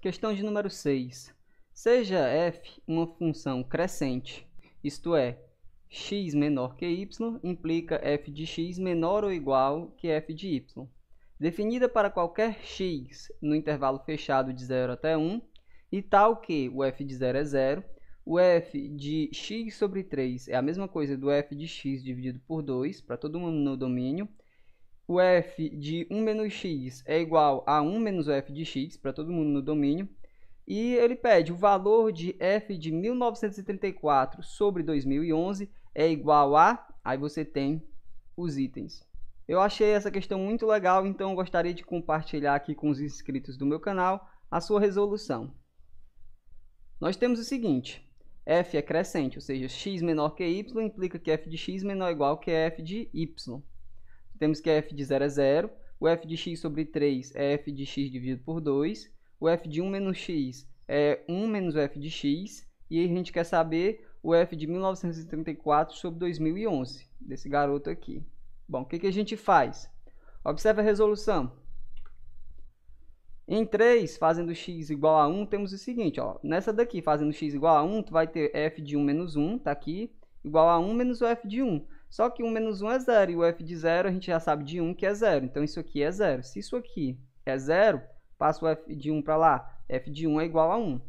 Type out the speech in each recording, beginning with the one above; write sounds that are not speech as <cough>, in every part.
Questão de número 6. Seja f uma função crescente, isto é, x menor que y implica f de x menor ou igual que f de y. Definida para qualquer x no intervalo fechado de 0 até 1, e tal que o f de 0 é 0, o f de x sobre 3 é a mesma coisa do f de x dividido por 2, para todo mundo no domínio, o f de 1 menos x é igual a 1 menos o f de x, para todo mundo no domínio. E ele pede o valor de f de 1934 sobre 2011 é igual a... Aí você tem os itens. Eu achei essa questão muito legal, então gostaria de compartilhar aqui com os inscritos do meu canal a sua resolução. Nós temos o seguinte, f é crescente, ou seja, x menor que y implica que f de x menor ou igual que f de y. Temos que é f de 0 é 0, o f de x sobre 3 é f de x dividido por 2, o f de 1 menos x é 1 menos o f de x, e a gente quer saber o f de 1934 sobre 2011, desse garoto aqui. Bom, o que, que a gente faz? Observe a resolução. Em 3, fazendo x igual a 1, temos o seguinte, ó. Nessa daqui, fazendo x igual a 1, tu vai ter f de 1 menos 1, está aqui, igual a 1 menos o f de 1. Só que 1 menos 1 é zero e o f de zero a gente já sabe de 1 que é zero. Então isso aqui é zero. Se isso aqui é zero, passa o f de 1 para lá. f de 1 é igual a 1.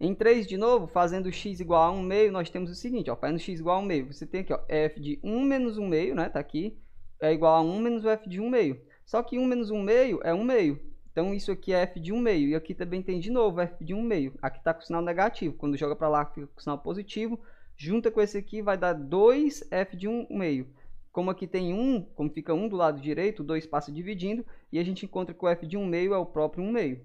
Em 3, de novo, fazendo x igual a 1 meio, nós temos o seguinte, ó, fazendo x igual a 1 meio, você tem aqui, ó, f de 1 menos 1 meio, né, tá aqui, é igual a 1 menos o f de 1 meio. Só que 1 menos 1 meio é 1 meio, então isso aqui é f de 1 meio, e aqui também tem de novo f de 1 meio. Aqui está com sinal negativo, quando joga para lá fica com sinal positivo, Junta com esse aqui, vai dar 2f de 1 meio. Como aqui tem 1, como fica 1 do lado direito, 2 passa dividindo, e a gente encontra que o f de 1 meio é o próprio 1 meio.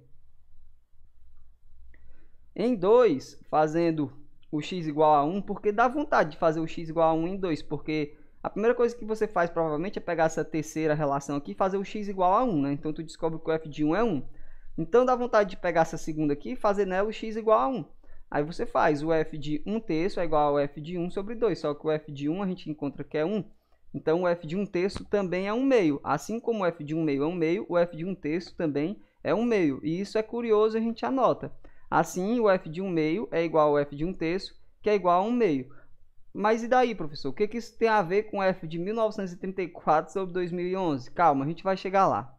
Em 2, fazendo o x igual a 1, porque dá vontade de fazer o x igual a 1 em 2, porque a primeira coisa que você faz provavelmente é pegar essa terceira relação aqui e fazer o x igual a 1, né? Então tu descobre que o f de 1 é 1. Então dá vontade de pegar essa segunda aqui e fazer nela o x igual a 1. Aí você faz o f de 1 terço é igual ao f de 1 sobre 2, só que o f de 1 a gente encontra que é 1. Então o f de 1 terço também é 1 meio. Assim como o f de 1 meio é 1 meio, o f de 1 terço também é 1 meio. E isso é curioso, a gente anota. Assim, o f de 1 meio é igual ao f de 1 terço, que é igual a 1 meio. Mas e daí, professor? O que, que isso tem a ver com o f de 1934 sobre 2011? Calma, a gente vai chegar lá.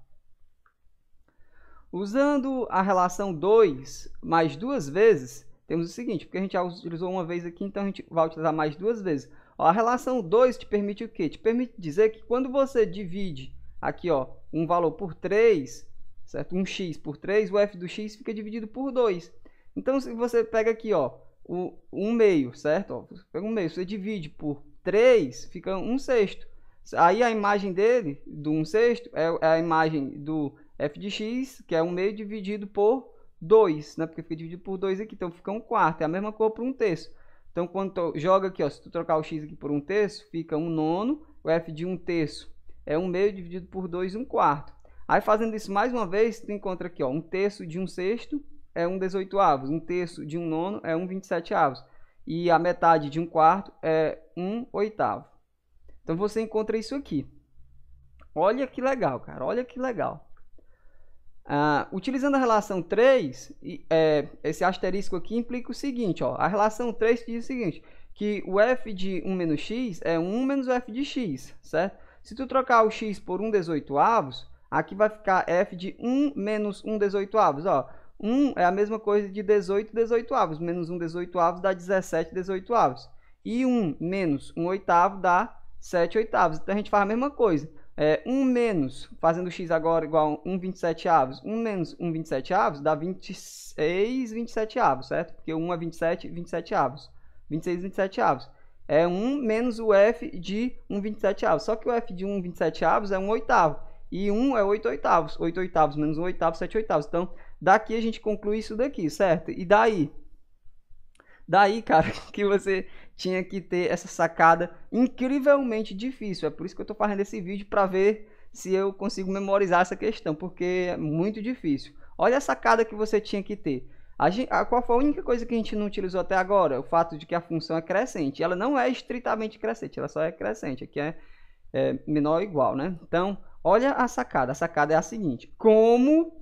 Usando a relação 2 mais duas vezes, temos o seguinte, porque a gente já utilizou uma vez aqui, então a gente vai utilizar mais duas vezes. Ó, a relação 2 te permite o quê? Te permite dizer que quando você divide aqui ó, um valor por 3, certo? um x por 3, o f do x fica dividido por 2. Então, se você pega aqui ó, o 1 um meio, certo? Ó, pega um meio, você divide por 3, fica 1 um sexto. Aí a imagem dele, do 1 um sexto, é, é a imagem do f de x, que é 1 meio dividido por 2, né? Porque fica dividido por 2 aqui, então fica um quarto, é a mesma cor para um terço. Então, quando joga aqui, ó, se tu trocar o x aqui por um terço, fica um nono, o f de um terço é um meio dividido por 2, um quarto. Aí, fazendo isso mais uma vez, tu encontra aqui, ó, um terço de um sexto é um 18 avos, um terço de um nono é um 27 avos, e a metade de um quarto é um oitavo. Então, você encontra isso aqui. Olha que legal, cara, olha que legal. Ah, utilizando a relação 3, é, esse asterisco aqui implica o seguinte, ó, a relação 3 diz o seguinte, que o f de 1 menos x é 1 menos o f de x, certo? Se tu trocar o x por 1 18 avos, aqui vai ficar f de 1 menos 1 18 avos, ó. 1 é a mesma coisa de 18 18 avos, menos 1 18 avos dá 17 18 avos. E 1 menos 1 oitavo dá 7 oitavos. Então a gente faz a mesma coisa. É, 1 menos, fazendo x agora igual a 1 27 avos, 1 menos 1 27 avos dá 26 27 avos, certo? Porque 1 é 27, 27 avos. 26 27 avos. É 1 menos o f de 1 27 avos. Só que o f de 1 27 avos é 1 oitavo. E 1 é 8 oitavos. 8 oitavos menos 1 oitavo, 7 oitavos. Então, daqui a gente conclui isso daqui, certo? E daí? Daí, cara, que você tinha que ter essa sacada incrivelmente difícil. É por isso que eu estou fazendo esse vídeo para ver se eu consigo memorizar essa questão, porque é muito difícil. Olha a sacada que você tinha que ter. A gente, a, qual foi a única coisa que a gente não utilizou até agora? O fato de que a função é crescente. Ela não é estritamente crescente, ela só é crescente. Aqui é, é menor ou igual, né? Então, olha a sacada. A sacada é a seguinte. Como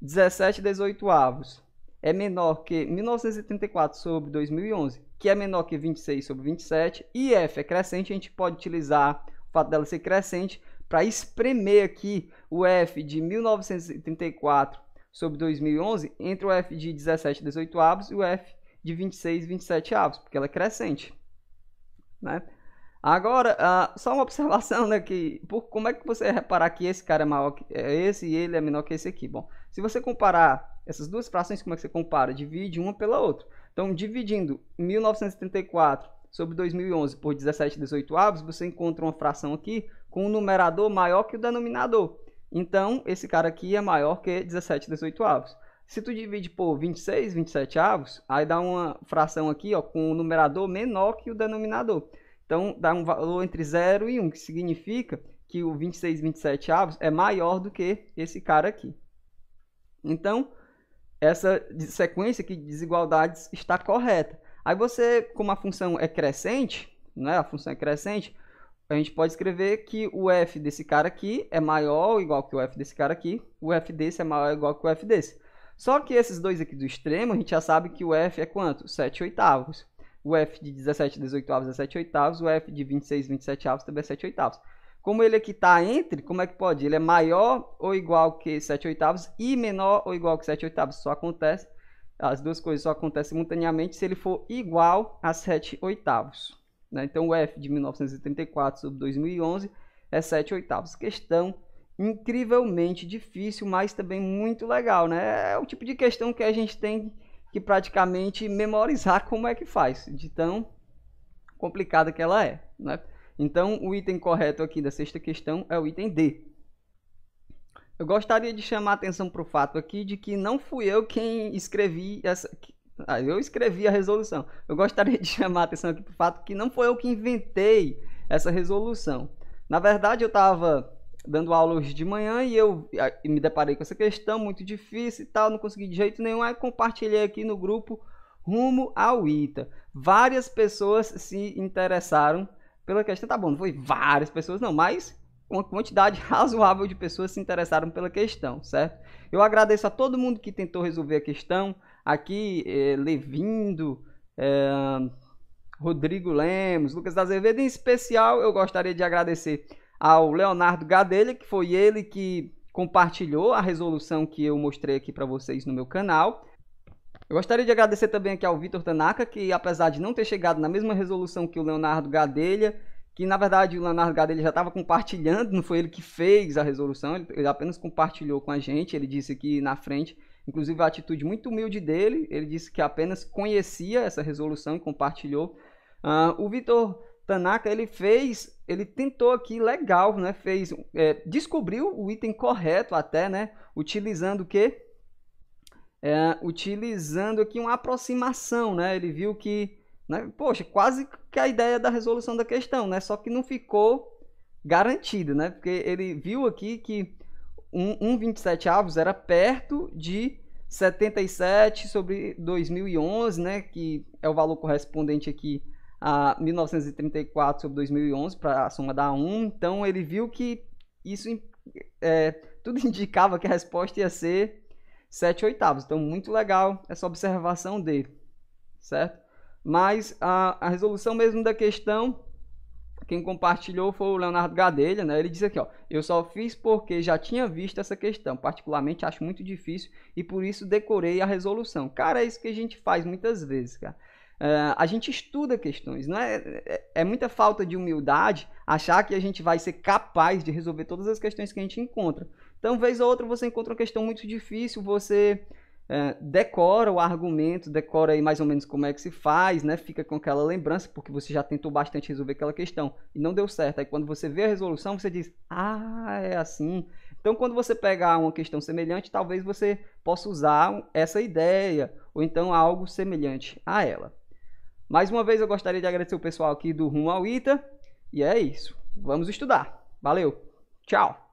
17 dezoito avos é menor que 1984 sobre 2011, que é menor que 26 sobre 27, e f é crescente, a gente pode utilizar o fato dela ser crescente para espremer aqui o f de 1984 sobre 2011 entre o f de 17 18 avos e o f de 26 27 avos, porque ela é crescente. Né? Agora, uh, só uma <laughs> observação né, que, por, como é que você reparar que esse cara é maior que é, esse e ele é menor que esse aqui? Bom, se você comparar essas duas frações, como é que você compara? Divide uma pela outra. Então, dividindo 1934 sobre 2011 por 17 18 avos, você encontra uma fração aqui com um numerador maior que o denominador. Então, esse cara aqui é maior que 17 18 avos. Se tu divide por 26, 27 avos, aí dá uma fração aqui ó, com o um numerador menor que o denominador. Então, dá um valor entre 0 e 1, que significa que o 26, 27 avos é maior do que esse cara aqui. Então, essa sequência de desigualdades está correta. Aí você, como a função é crescente, né, a função é crescente, a gente pode escrever que o f desse cara aqui é maior ou igual que o f desse cara aqui, o f desse é maior ou igual que o f desse. Só que esses dois aqui do extremo, a gente já sabe que o f é quanto? 7 oitavos. O f de 17, 18 avos é 7 oitavos, o f de 26, 27 avos também é 7 oitavos. Como ele aqui é está entre, como é que pode? Ele é maior ou igual que 7 oitavos e menor ou igual que 7 oitavos. Só acontece, as duas coisas só acontecem simultaneamente se ele for igual a 7 oitavos. Né? Então o F de 1934 sobre 2011 é 7 oitavos. Questão incrivelmente difícil, mas também muito legal. Né? É o tipo de questão que a gente tem que praticamente memorizar <laughs> como é que faz, de tão complicada que ela é. Né? Então, o item correto aqui da sexta questão é o item D. Eu gostaria de chamar a atenção para o fato aqui de que não fui eu quem escrevi essa. Ah, eu escrevi a resolução. Eu gostaria de <laughs> chamar a atenção aqui para o fato que não foi eu que inventei essa resolução. Na verdade, eu estava dando aula hoje de manhã e eu ah, me deparei com essa questão muito difícil e tal, não consegui de jeito nenhum, aí compartilhei aqui no grupo rumo ao ITA. Várias pessoas se interessaram pela questão. Tá bom, não foi várias pessoas, não, mas uma quantidade <laughs> razoável de pessoas se interessaram pela questão, certo? Eu agradeço a todo mundo que tentou resolver a questão. Aqui, eh, Levindo, eh, Rodrigo Lemos, Lucas Azevedo. Em especial, eu gostaria de agradecer ao Leonardo Gadelha, que foi ele que compartilhou a resolução que eu mostrei aqui para vocês no meu canal. Eu gostaria de agradecer também aqui ao Vitor Tanaka, que apesar de não ter chegado na mesma resolução que o Leonardo Gadelha, que na verdade o Leonardo Gadelha já estava compartilhando, não foi ele que fez a resolução, ele apenas compartilhou com a gente, ele disse aqui na frente, inclusive a atitude muito humilde dele, ele disse que apenas conhecia essa resolução e compartilhou. Uh, o Vitor Tanaka, ele fez, ele tentou aqui, legal, né, fez, é, descobriu o item correto até, né, utilizando o quê? é, utilizando aqui uma aproximação, né? Ele viu que, né? poxa, quase que a ideia da resolução da questão, né? Só que não ficou garantida, né? Porque ele viu aqui que 1,27 avos era perto de 77 sobre 2011, né? Que é o valor correspondente aqui a 1934 sobre 2011 para a soma da 1. Então ele viu que isso é, tudo <laughs> indicava que a resposta ia ser 7 oitavos. Então, muito legal essa observação dele, certo? Mas a, a resolução mesmo da questão, quem compartilhou foi o Leonardo Gadelha, né? Ele disse aqui, ó, eu só fiz porque já tinha visto essa questão, particularmente acho muito difícil e por isso decorei a resolução. Cara, é isso que a gente faz muitas vezes, cara. Uh, a gente estuda questões, não é? é, é muita falta de humildade achar que a gente vai ser capaz de resolver todas as questões que a gente encontra. Então, vez ou outra, você encontra uma questão muito difícil, você é, decora o argumento, decora aí mais ou menos como é que se faz, né? Fica com aquela lembrança, porque você já tentou bastante resolver aquela questão e não deu certo. Aí quando você vê a resolução, você diz, ah, é assim. Então, quando você pegar uma questão semelhante, talvez você possa usar essa ideia, ou então algo semelhante a ela. Mais uma vez, eu gostaria de agradecer o pessoal aqui do Rumo ao ITA, e é isso. Vamos estudar. Valeu! Tchau!